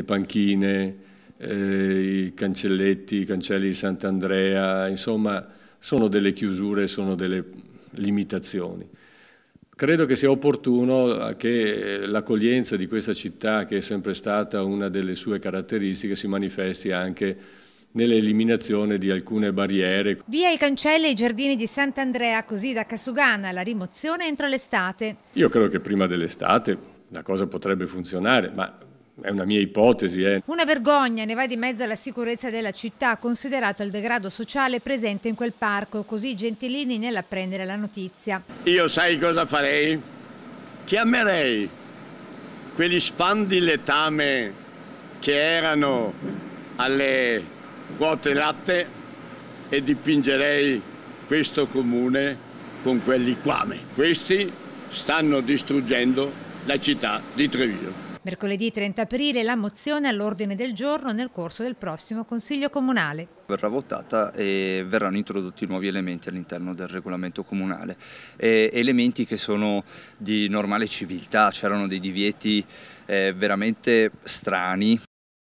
le panchine, eh, i cancelletti, i cancelli di Sant'Andrea, insomma sono delle chiusure, sono delle limitazioni. Credo che sia opportuno che l'accoglienza di questa città, che è sempre stata una delle sue caratteristiche, si manifesti anche nell'eliminazione di alcune barriere. Via i cancelli e i giardini di Sant'Andrea, così da Casugana, la rimozione entro l'estate. Io credo che prima dell'estate la cosa potrebbe funzionare, ma è una mia ipotesi. Eh. Una vergogna ne va di mezzo alla sicurezza della città, considerato il degrado sociale presente in quel parco, così Gentilini nell'apprendere la notizia. Io sai cosa farei? Chiamerei quegli spandi letame che erano alle quote latte e dipingerei questo comune con quelli quame. Questi stanno distruggendo la città di Treviso. Mercoledì 30 aprile la mozione all'ordine del giorno nel corso del prossimo Consiglio Comunale. Verrà votata e verranno introdotti nuovi elementi all'interno del regolamento comunale, e elementi che sono di normale civiltà, c'erano dei divieti eh, veramente strani.